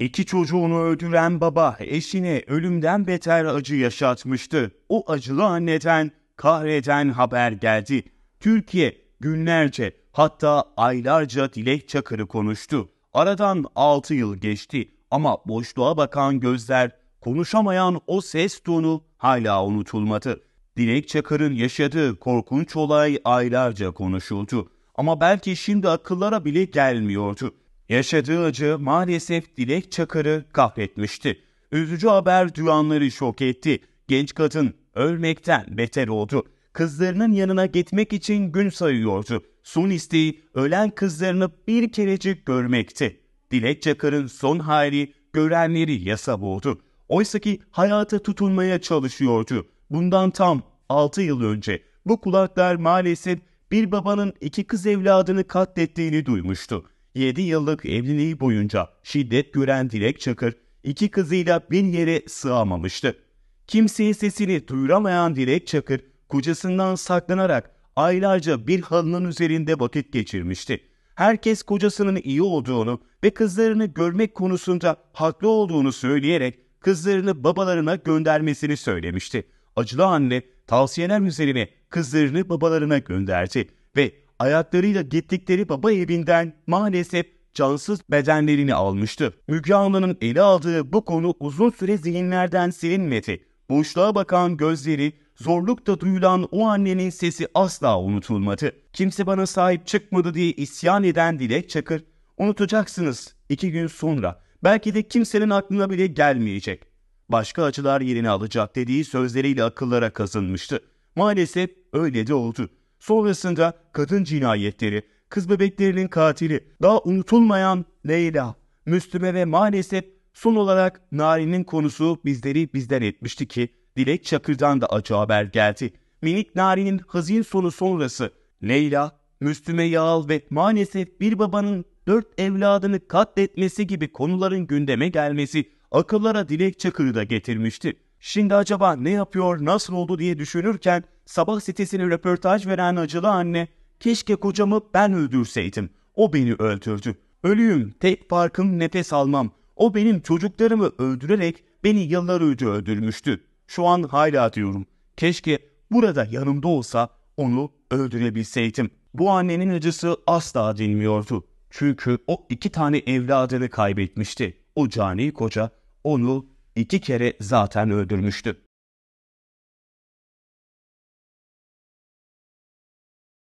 İki çocuğunu öldüren baba eşine ölümden beter acı yaşatmıştı. O acılı anneden kahreden haber geldi. Türkiye günlerce hatta aylarca Dilek Çakırı konuştu. Aradan 6 yıl geçti ama boşluğa bakan gözler, konuşamayan o ses tonu hala unutulmadı. Dilek Çakır'ın yaşadığı korkunç olay aylarca konuşuldu. Ama belki şimdi akıllara bile gelmiyordu. Yaşadığı acı maalesef Dilek Çakır'ı kahretmişti. Üzücü haber duyanları şok etti. Genç kadın ölmekten beter oldu. Kızlarının yanına gitmek için gün sayıyordu. Son isteği ölen kızlarını bir kerecik görmekti. Dilek Çakır'ın son hali görenleri yasa boğdu. Oysaki hayata tutunmaya çalışıyordu. Bundan tam 6 yıl önce bu kulaklar maalesef bir babanın iki kız evladını katlettiğini duymuştu. 7 yıllık evliliği boyunca şiddet gören Dilek Çakır, iki kızıyla bir yere sığamamıştı. Kimseye sesini duyuramayan Dilek Çakır, kocasından saklanarak aylarca bir halının üzerinde vakit geçirmişti. Herkes kocasının iyi olduğunu ve kızlarını görmek konusunda haklı olduğunu söyleyerek kızlarını babalarına göndermesini söylemişti. Acılı anne tavsiyeler üzerine kızlarını babalarına gönderdi ve ayaklarıyla gittikleri baba evinden maalesef cansız bedenlerini almıştı. Müge Anlı'nın ele aldığı bu konu uzun süre zihinlerden silinmedi. Boşluğa bakan gözleri, zorlukta duyulan o annenin sesi asla unutulmadı. Kimse bana sahip çıkmadı diye isyan eden Dilek Çakır, unutacaksınız iki gün sonra. Belki de kimsenin aklına bile gelmeyecek. Başka acılar yerini alacak dediği sözleriyle akıllara kazınmıştı. Maalesef öyle de oldu. Sonrasında kadın cinayetleri, kız bebeklerinin katili, daha unutulmayan Leyla, Müslüme ve maalesef son olarak Nari'nin konusu bizleri bizden etmişti ki Dilek Çakır'dan da acı haber geldi. Minik Nari'nin hazin sonu sonrası Leyla, Müslüme Yağal ve maalesef bir babanın dört evladını katletmesi gibi konuların gündeme gelmesi akıllara Dilek Çakır'ı da getirmişti. Şimdi acaba ne yapıyor, nasıl oldu diye düşünürken sabah sitesine röportaj veren acılı anne keşke kocamı ben öldürseydim. O beni öldürdü. Ölüyüm, tek farkım nefes almam. O benim çocuklarımı öldürerek beni yıllar önce öldürmüştü. Şu an hala diyorum. Keşke burada yanımda olsa onu öldürebilseydim. Bu annenin acısı asla dinmiyordu. Çünkü o iki tane evladını kaybetmişti. O cani koca onu iki kere zaten öldürmüştü.